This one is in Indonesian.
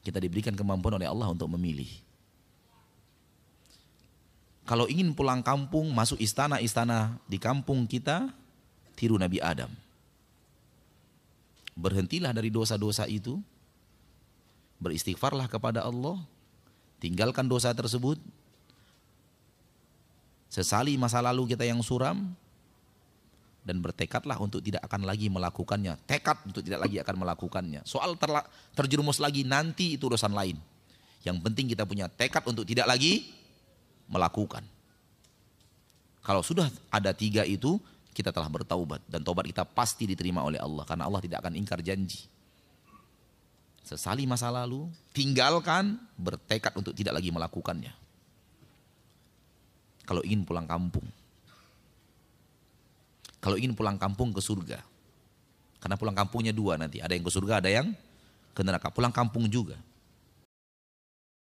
Kita diberikan kemampuan oleh Allah untuk memilih. Kalau ingin pulang kampung, masuk istana-istana di kampung kita, tiru Nabi Adam. Berhentilah dari dosa-dosa itu, beristighfarlah kepada Allah, tinggalkan dosa tersebut, sesali masa lalu kita yang suram, dan bertekadlah untuk tidak akan lagi melakukannya. Tekad untuk tidak lagi akan melakukannya. Soal terla, terjerumus lagi nanti itu urusan lain. Yang penting kita punya tekad untuk tidak lagi melakukan. Kalau sudah ada tiga itu, kita telah bertaubat dan taubat kita pasti diterima oleh Allah karena Allah tidak akan ingkar janji. Sesali masa lalu, tinggalkan, bertekad untuk tidak lagi melakukannya. Kalau ingin pulang kampung, kalau ingin pulang kampung ke surga. Karena pulang kampungnya dua nanti, ada yang ke surga, ada yang ke neraka. Pulang kampung juga.